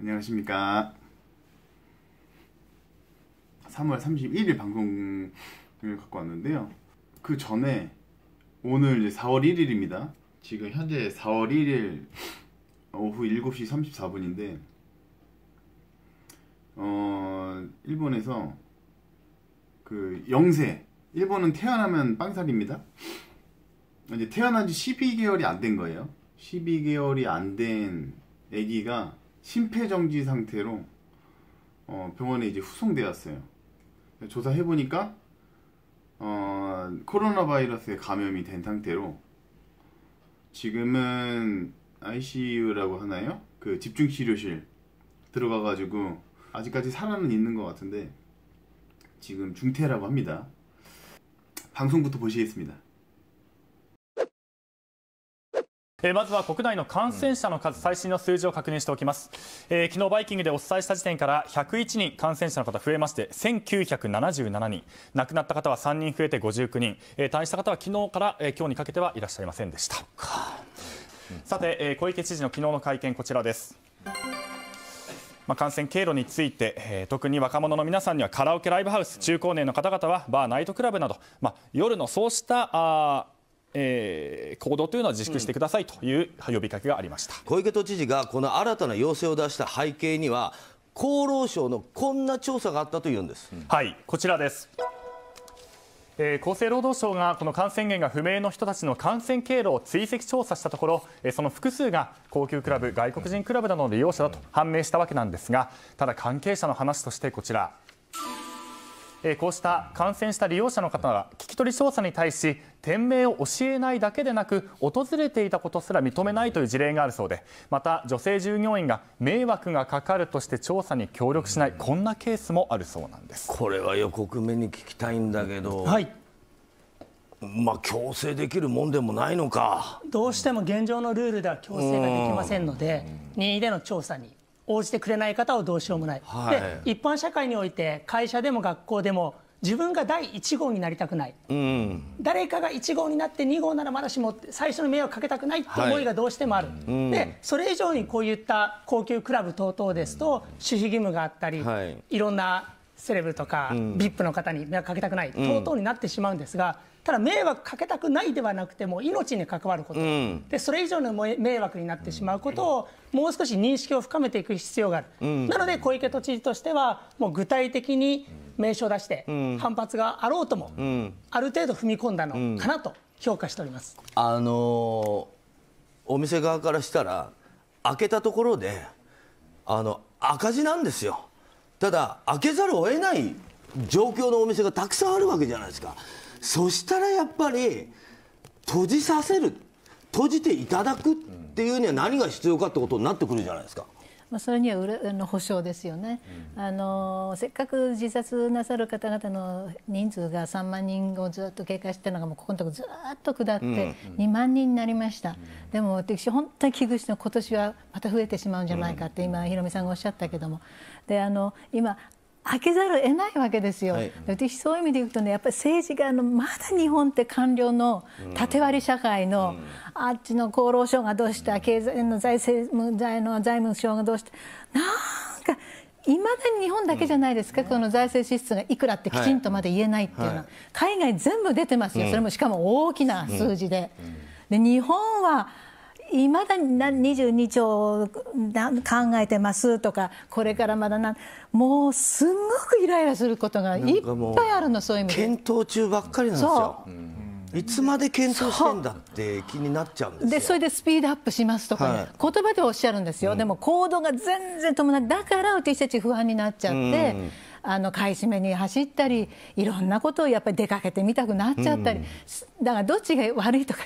안녕하십니까. 3월 31일 방송을 갖고 왔는데요. 그 전에 오늘 이제 4월 1일입니다. 지금 현재 4월 1일 오후 7시 34분인데 어 일본에서 그 영세 일본은 태어나면 빵살입니다. 이제 태어난 지 12개월이 안 된 거예요. 12개월이 안 된 아기가 심폐정지 상태로 어, 병원에 이제 후송되었어요. 조사해 보니까 어, 코로나 바이러스에 감염이 된 상태로 지금은 ICU라고 하나요? 그 집중 치료실 들어가 가지고 아직까지 살아는 있는 것 같은데 지금 중태라고 합니다. 방송부터 보시겠습니다. まずは国内の感染者の数、最新の数字を確認しておきますえ昨日バイキングでお伝えした時点から101人感染者の方増えまして1977人亡くなった方は3人増えて59人え退院した方は昨日からえ今日にかけてはいらっしゃいませんでした、さてえ小池知事の昨日の会見こちらですまあ、感染経路について、えー、特に若者の皆さんにはカラオケライブハウス中高年の方々はバーナイトクラブなど、まあ、夜のそうしたあ行動というのは自粛してくださいという呼びかけがありました小池都知事がこの新たな要請を出した背景には厚労省のこんな調査があったというんです。はいこちらですえー、厚生労働省がこの感染源が不明の人たちの感染経路を追跡調査したところ、えー、その複数が高級クラブ外国人クラブなどの利用者だと判明したわけなんですがただ関係者の話としてこちら。こうした感染した利用者の方が聞き取り調査に対し店名を教えないだけでなく訪れていたことすら認めないという事例があるそうでまた、女性従業員が迷惑がかかるとして調査に協力しないこんなケースもあるそうなんですこれは予告目に聞きたいんだけど、はい、まあ、強制できるもんでもないのかどうしても現状のルールでは強制ができませんので、任意での調査に応じてくれない方はどうしようもない、はい、で一般社会において会社でも学校でも自分が第1号になりたくない、うん、誰かが1号になって2号ならまだしも最初の迷惑かけたくないって思いがどうしてもある、はいうん、でそれ以上にこういった高級クラブ等々ですと守秘義務があったり、はい、いろんなセレブとか、VIP の方に迷惑かけたくない、とうとうになってしまうんですが、ただ迷惑かけたくないではなくても命に関わること、うん、でそれ以上の迷惑になってしまうことをもう少し認識を深めていく必要がある、うん、なので小池都知事としてはもう具体的に名称を出して、反発があろうとも、ある程度踏み込んだのかなと評価しております、あのー、お店側からしたら開けたところであの赤字なんですよ。ただ、開けざるを得ない状況のお店がたくさんあるわけじゃないですか。そしたらやっぱり閉じさせる閉じていただくっていうには何が必要かってことになってくるじゃないですか。まあ、それには裏の保証ですよね、うん、あのせっかく自殺なさる方々の人数が3万人をずっと警戒してたのがもうここのとこずっと下って2万人になりました、うん、でも私本当に危惧して今年はまた増えてしまうんじゃないかって今ヒロミさんがおっしゃったけどもであの今開けざるを得ないわけですよ、はい、私そういう意味で言うとねやっぱり政治があのまだ日本って官僚の縦割り社会の、うん、あっちの厚労省がどうした、経済の財政財の財務省がどうしたなんかいまだに日本だけじゃないですか、うん、この財政支出がいくらってきちんとまで言えないっていうのは、はい、海外全部出てますよ、それもしかも大きな数字で。で日本はいまだに22兆考えてますとかこれからまだなもうすごくイライラすることがいっぱいあるのそういう意味検討中ばっかりなんですよ。いつまで検討してんだって気になっちゃうんでそれでスピードアップしますとか、ねはい、言葉でおっしゃるんですよ、うん、でも行動が全然伴うだから私たち不安になっちゃって。うんあの買い占めに走ったりいろんなことをやっぱり出かけてみたくなっちゃったり、うんだからどっちが悪いとか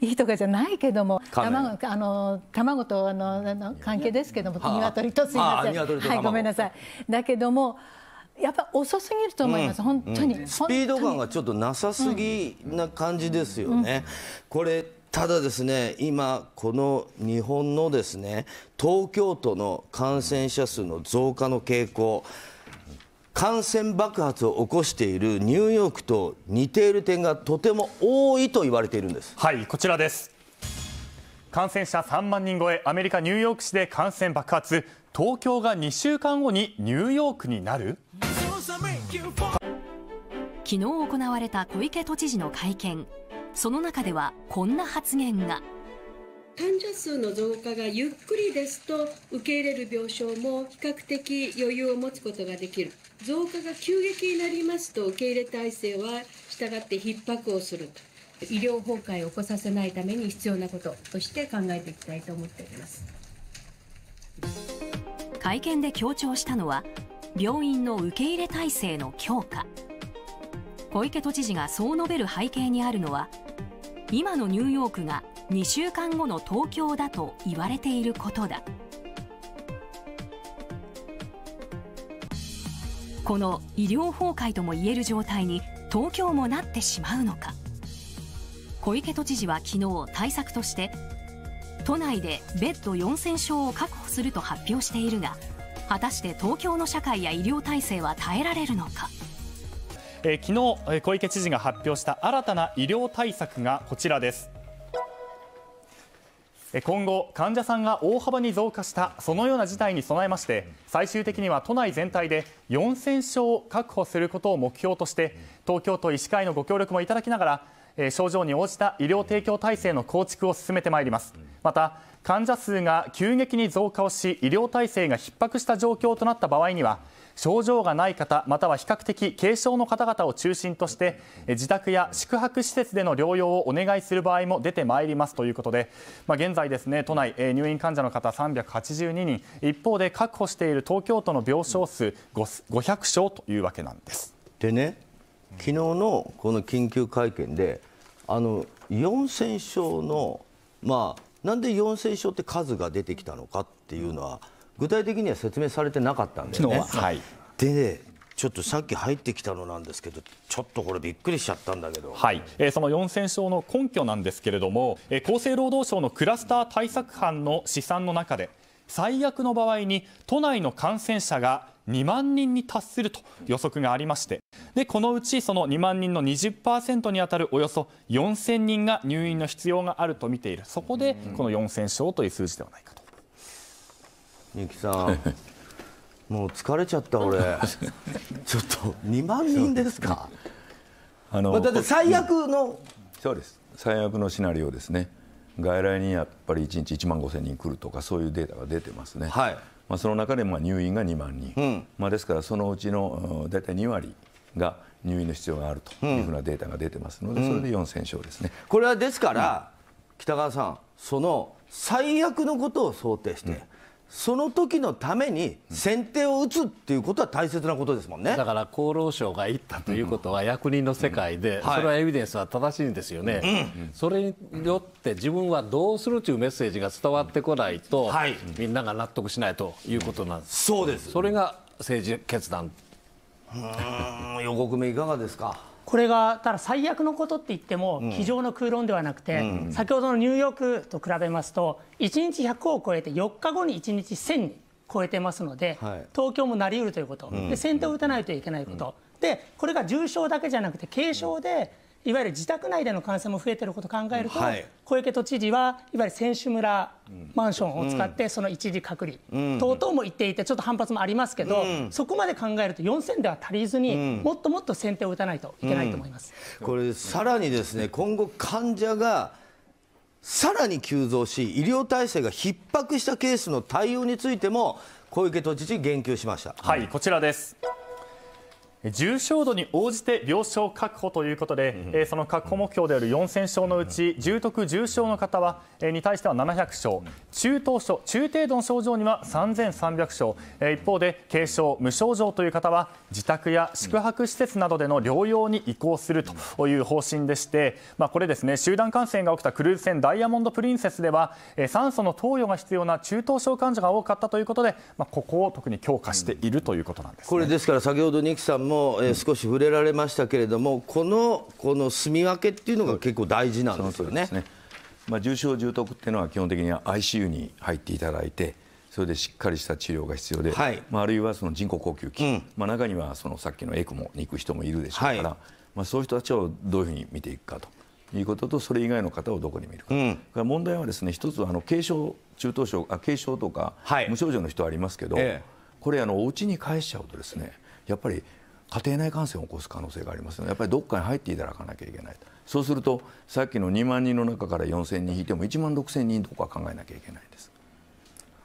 いいとかじゃないけども卵あの卵とあの関係ですけども鶏とすいませんはいごめんなさいだけどもやっぱ遅すぎると思います、うん、本当に、うん、スピード感がちょっとなさすぎな感じですよね、これただですね、今、この日本のですね東京都の感染者数の増加の傾向、感染爆発を起こしているニューヨークと似ている点がとても多いと言われているんです。はいこちらです感染者3万人超えアメリカ・ニューヨーク市で感染爆発東京が2週間後にニューヨークになる昨日行われた小池都知事の会見その中ではこんな発言が。患者数の増加がゆっくりですと受け入れる病床も比較的余裕を持つことができる増加が急激になりますと受け入れ体制は従って逼迫をすると医療崩壊を起こさせないために必要なこととして考えていきたいと思っております会見で強調したのは病院の受け入れ体制の強化小池都知事がそう述べる背景にあるのは今のニューヨークが2週間後の東京だと言われていることだこの医療崩壊ともいえる状態に東京もなってしまうのか小池都知事は昨日対策として都内でベッド4000床を確保すると発表しているが果たして東京の社会や医療体制は耐えられるのかえ昨日、小池知事が発表した新たな医療対策がこちらです。今後、患者さんが大幅に増加したそのような事態に備えまして最終的には都内全体で4000床確保することを目標として東京都医師会のご協力もいただきながら症状に応じた医療提供体制の構築を進めてまいりますまた、患者数が急激に増加をし医療体制が逼迫した状況となった場合には症状がない方または比較的軽症の方々を中心として自宅や宿泊施設での療養をお願いする場合も出てまいりますということで現在、都内入院患者の方382人一方で確保している東京都の病床数500床というわけなんです。でね昨日のこの緊急会見であの4000床のまあなんで4000床って数が出てきたのかっていうのは。具体的には説明されてなかったんですね。はい、で、ちょっとさっき入ってきたのなんですけどちょっとこれびっくりしちゃったんだけど、はいえー、その4000床の根拠なんですけれども、えー、厚生労働省のクラスター対策班の試算の中で最悪の場合に都内の感染者が2万人に達すると予測がありましてでこのうちその2万人の20%に当たるおよそ4000人が入院の必要があると見ているそこでこの4000床という数字ではないかと。ゆきさんもう疲れちゃった俺 ちょっと2万人ですかあの、まあ、だって最悪の、そうです最悪のシナリオですね外来にやっぱり1日1万5000人来るとかそういうデータが出てますね、はいまあ、その中でまあ入院が2万人、うん、まあ、ですからそのうちの大体2割が入院の必要があるというふうなデータが出てますので、それで4000床ですね、これはですから、うん、北川さんその最悪のことを想定して、その時のために先手を打つっていうことは大切なことですもんねだから厚労省が言ったということは役人の世界で、それはエビデンスは正しいんですよね、うん、それによって自分はどうするというメッセージが伝わってこないと、みんなが納得しないということなんです、そうですそれが政治決断予告目いかがですかこれがただ最悪のことって言っても、机上の空論ではなくて、先ほどのニューヨークと比べますと、1日100を超えて、4日後に1日1000に超えてますので、東京もなりうるということ、で先手を打たないといけないこと、でこれが重症だけじゃなくて、軽症でいわゆる自宅内での感染も増えていることを考えると、はい、小池都知事はいわゆる選手村マンションを使ってその一時隔離等々も言っていてちょっと反発もありますけど、うん、そこまで考えると4000では足りずに、うん、もっともっと先手を打たないといけないと思います、うん、これさらにですね今後患者がさらに急増し医療体制が逼迫したケースの対応についても小池都知事言及しました。はいこちらです重症度に応じて病床確保ということでその確保目標である4000床のうち重篤・重症の方に対しては700床中等症、中程度の症状には3300床一方で軽症・無症状という方は自宅や宿泊施設などでの療養に移行するという方針でしてこれ、集団感染が起きたクルーズ船「ダイヤモンド・プリンセス」では酸素の投与が必要な中等症患者が多かったということでここを特に強化しているということです。も、え少し触れられましたけれども、このこの住み分けっていうのが結構大事なんですよね。ねまあ、重症重篤っていうのは基本的には ICU に入っていただいてそれでしっかりした治療が必要で、はい、まあ、あるいはその人工呼吸器、うん、まあ、中にはそのさっきのエクモに行く人もいるでしょうから、はい、まあ、そういう人たちをどういうふうに見ていくかということとそれ以外の方をどこに見るか,、うん、か問題はですね一つはあの軽症中等症あ軽症とか、はい、無症状の人はありますけど、ええ、これあのお家に帰しちゃうとですねやっぱり家庭内感染を起こす可能性がありますのでやっぱりどっかに入っていただかなきゃいけないそうするとさっきの2万人の中から4000人引いても1万6000人とか考えなきゃいけないです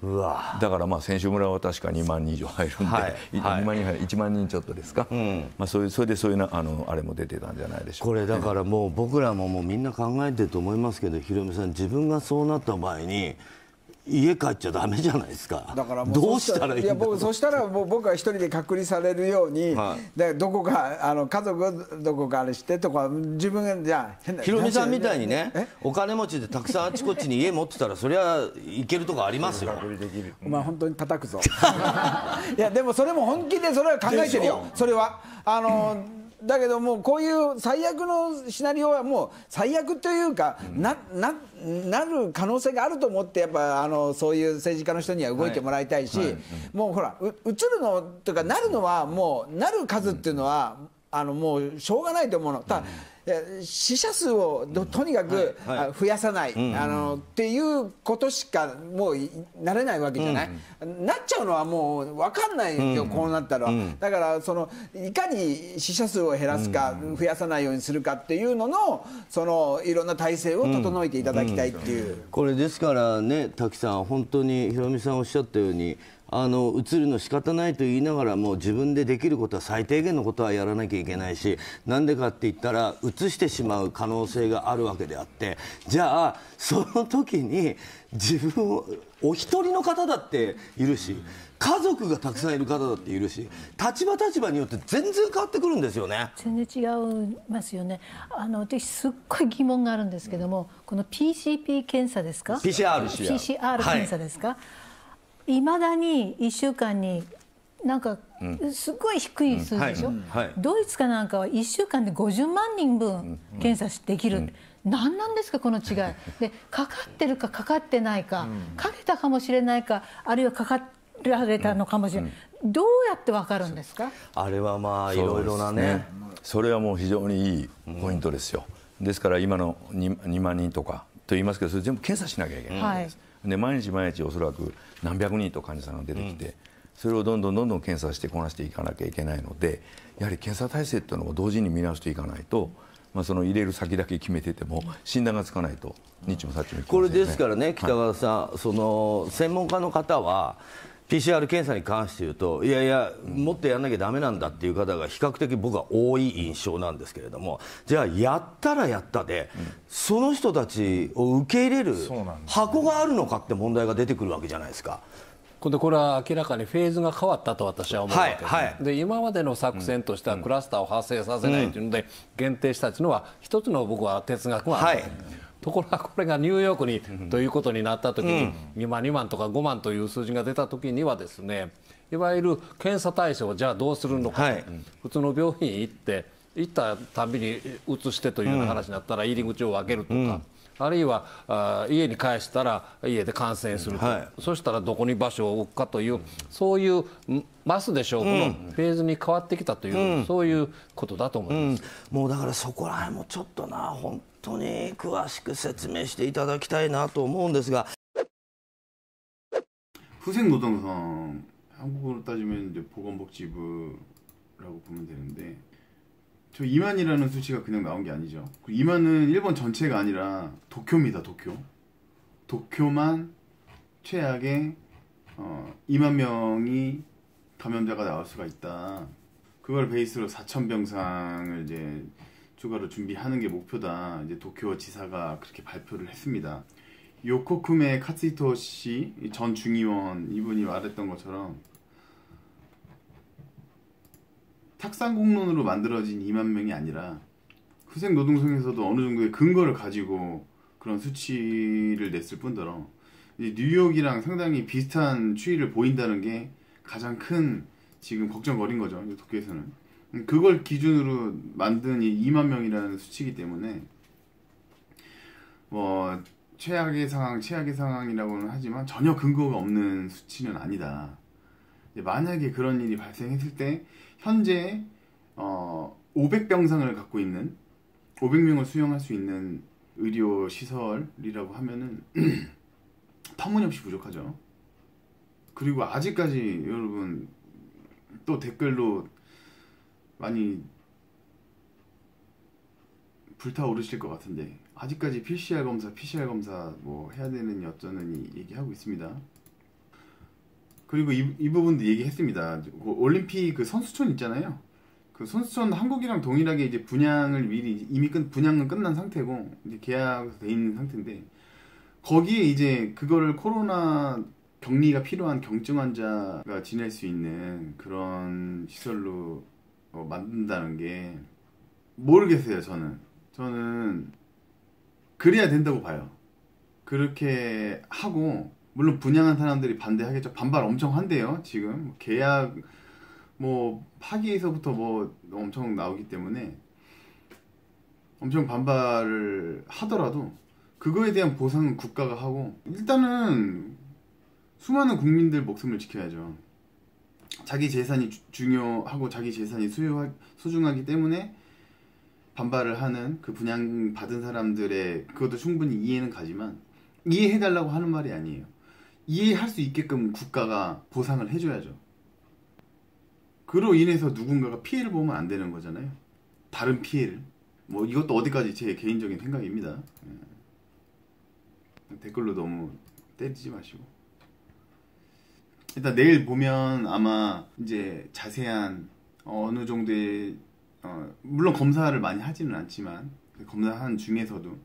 うわだからまあ選手村は確か2万人以上入るんで、はいはい、2万人入る1万人ちょっとですか、うん、まあ、そういうそれでそういうなあのあれも出てたんじゃないでしょうか、ね、これだからもう僕らももうみんな考えてると思いますけどヒロミさん自分がそうなった場合に家帰っちゃだめじゃないですかだからどうしたらいいいやそしたらもう僕は一人で隔離されるように、はい、でどこかあの家族をどこかあれしてとか自分がじゃあヒロミさんみたいにねお金持ちでたくさんあちこちに家持ってたらそりゃ行けるとこありますよお前本当に叩くぞいやでもそれも本気でそれは考えてるよそれはあのだけどもこういう最悪のシナリオはもう最悪というか、なななる可能性があると思ってやっぱあのそういう政治家の人には動いてもらいたいし、はいはい、もうほらうるのとかなるのはもうなる数っていうのは、あのもうしょうがないと思うの。ただ、うん死者数をとにかく増やさない、あのっていうことしかもうなれないわけじゃない、なっちゃうのはもう分かんないよ、こうなったら、だからそのいかに死者数を減らすか、増やさないようにするかっていうののそのいろんな体制を整えていただきたいっていう、これですからね滝さん本当にヒロミさんおっしゃったようにあの移るの仕方ないと言いながらも自分でできることは最低限のことはやらなきゃいけないしなんでかって言ったら移してしまう可能性があるわけであってじゃあ、その時に自分をお一人の方だっているし家族がたくさんいる方だっているし立場立場によって全然変わってくるんですよね全然違いますよねあの私すっごい疑問があるんですけどもこの PCP 検査ですか PCR, PCR 検査ですか、はいいまだに1週間になんかすごい低い数字でしょ、ドイツかなんかは1週間で50万人分検査できる、うん何なんですか、この違い でかかってるかかかってないか、かけたかもしれないかあるいはかかられたのかもしれない、どうやってわかるんですかあれはまあいろいろなねそれはもう非常にいいポイントですよ、ですから今の 2, 2万人とかと言いますけどそれ全部検査しなきゃいけないんです。はいで毎日毎日おそらく何百人と患者さんが出てきて、それをどんどんどんどん検査してこなしていかなきゃいけないのでやはり検査体制というのも同時に見直していかないと。まあ、その入れる先だけ決めてても診断がつかないと、日もさっきも、ね、これですからね、北川さん、はい、その専門家の方は、ＰＣＲ 検査に関して言うといやいや、もっとやらなきゃだめなんだという方が比較的僕は多い印象なんですけれどもじゃあ、やったらやったで、その人たちを受け入れる箱があるのかって問題が出てくるわけじゃないですか。これは明らかにフェーズが変わったと私は思うわけで,、はいはい、で今までの作戦としてはクラスターを発生させないというので限定したというのは一つの僕は哲学がある、はいところがこれがニューヨークにということになった時に、2万2万とか5万という数字が出た時にはですねいわゆる検査対象じゃあどうするのか、普通の病院行って行ったたびに移してという話になったら入り口を分けるとか。あるいはあ家に帰したら家で感染すると、うんはい、そしたらどこに場所を置くかというそういうマスでしょう、このフェーズに変わってきたという、うん、そういうことだと思います、うん、もうだからそこら辺もちょっとな本当に詳しく説明していただきたいなと思うんですが후생노동선한국어로따지면이제보건복지부라고보면되는데저 2만이라는 수치가 그냥 나온 게 아니죠. 2만은 그 일본 전체가 아니라 도쿄입니다. 도쿄. 도쿄만 최악의 어, 2만 명이 감염자가 나올 수가 있다. 그걸 베이스로 4천 병상을 이제 추가로 준비하는 게 목표다. 이제 도쿄 지사가 그렇게 발표를 했습니다. 요코쿠메 카츠히토 씨 전 중의원 이분이 말했던 것처럼 탁상공론으로 만들어진 2만 명이 아니라 후생 노동성에서도 어느 정도의 근거를 가지고 그런 수치를 냈을 뿐더러 뉴욕이랑 상당히 비슷한 추이를 보인다는 게 가장 큰 지금 걱정거린 거죠 도쿄에서는 음, 그걸 기준으로 만든 이 2만 명이라는 수치이기 때문에 뭐 최악의 상황 최악의 상황이라고는 하지만 전혀 근거가 없는 수치는 아니다 만약에 그런 일이 발생했을 때 현재 어, 500병상을 갖고 있는 500명을 수용할 수 있는 의료 시설이라고 하면은 터무니없이 부족하죠. 그리고 아직까지 여러분 또 댓글로 많이 불타오르실 것 같은데 아직까지 PCR 검사, PCR 검사 뭐 해야 되는 여쩌느니 얘기하고 있습니다. 그리고 이, 이 부분도 얘기했습니다. 그 올림픽 그 선수촌 있잖아요. 그 선수촌 한국이랑 동일하게 이제 분양을 미리 이미 끝 분양은 끝난 상태고 이제 계약돼 있는 상태인데 거기에 이제 그거를 코로나 격리가 필요한 경증 환자가 지낼 수 있는 그런 시설로 어, 만든다는 게 모르겠어요 저는 저는 그래야 된다고 봐요 그렇게 하고 물론 분양한 사람들이 반대하겠죠. 반발 엄청 한대요. 지금 뭐 계약 뭐 파기에서부터 뭐 엄청 나오기 때문에 엄청 반발을 하더라도 그거에 대한 보상은 국가가 하고 일단은 수많은 국민들 목숨을 지켜야죠. 자기 재산이 주, 중요하고 자기 재산이 수요 소중하기 때문에 반발을 하는 그 분양 받은 사람들의 그것도 충분히 이해는 가지만 이해해달라고 하는 말이 아니에요. 이해할 수 있게끔 국가가 보상을 해줘야죠. 그로 인해서 누군가가 피해를 보면 안 되는 거잖아요. 다른 피해를. 뭐 이것도 어디까지 제 개인적인 생각입니다. 예. 댓글로 너무 때리지 마시고. 일단 내일 보면 아마 이제 자세한 어느 정도의 어, 물론 검사를 많이 하지는 않지만 검사한 중에서도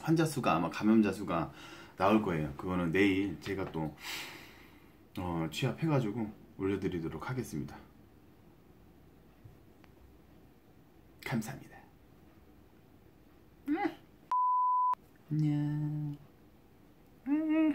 환자 수가 아마 감염자 수가 나올 거예요. 그거는 내일 제가 또 어, 취합해가지고 올려드리도록 하겠습니다. 감사합니다. 음. 안녕. 음.